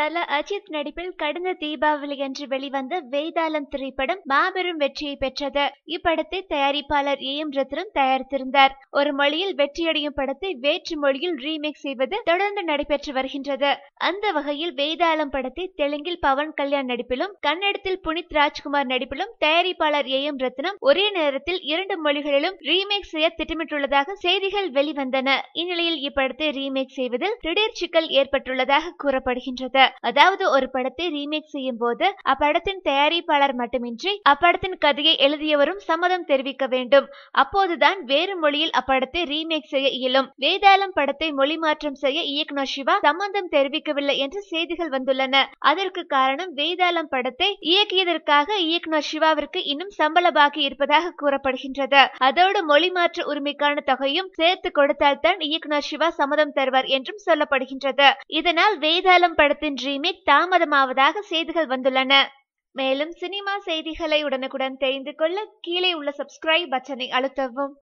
தல அஜித் நடிப்பில் கடந்த தீபாவளி அன்று வெளிவந்த வேதாளம் திரைப்படம் மாபெரும் வெற்றியை பெற்றது இப்படத்தை தயாரிப்பாளர் ஏ எம் ரத்னம் தயாரித்திருந்தார் ஒரு மொழியில் வெற்றியடையும் படத்தை வேற்று மொழியில் ரீமேக் செய்வது தொடர்ந்து நடைபெற்று வருகின்றது அந்த வகையில் வேதாளம் படத்தை தெலுங்கில் பவன் கல்யாண் நடிப்பிலும் கன்னடத்தில் புனித் ராஜ்குமார் நடிப்பிலும் தயாரிப்பாளர் ஏ எம் ரத்னம் ஒரே நேரத்தில் இரண்டு மொழிகளிலும் ரீமேக் செய்ய திட்டமிட்டுள்ளதாக செய்திகள் வெளிவந்தன இந்நிலையில் இப்படத்தை ரீமேக் செய்வதில் திடீர் சிக்கல் ஏற்பட்டுள்ளதாக கூறப்படுகின்றது அதாவது ஒரு படத்தை ரீமேக் செய்யும் போது அப்படத்தின் தயாரிப்பாளர் மட்டுமின்றி அப்படத்தின் கதையை எழுதியவரும் சம்மதம் தெரிவிக்க வேண்டும் அப்போதுதான் வேறு மொழியில் அப்படத்தை ரீமேக் செய்ய இயலும் வேதாளம் படத்தை மொழி மாற்றம் செய்ய இயக்குனர் சிவா சம்மந்தம் தெரிவிக்கவில்லை என்று செய்திகள் வந்துள்ளன அதற்கு காரணம் வேதாளம் படத்தை இயக்கியதற்காக இயக்குனர் சிவாவிற்கு இன்னும் சம்பள பாக்கி இருப்பதாக கூறப்படுகின்றது அதோடு மொழி மாற்ற உரிமைக்கான தொகையும் சேர்த்து கொடுத்தால்தான் இயக்குனர் சிவா சம்மதம் தருவார் என்றும் சொல்லப்படுகின்றது இதனால் வேதாளம் படத்தின் ரீமேக் தாமதமாவதாக செய்திகள் வந்துள்ளன மேலும் சினிமா செய்திகளை உடனுக்குடன் தெரிந்து கொள்ள கீழே உள்ள சப்ஸ்கிரைப் பட்டனை அழுத்தவும்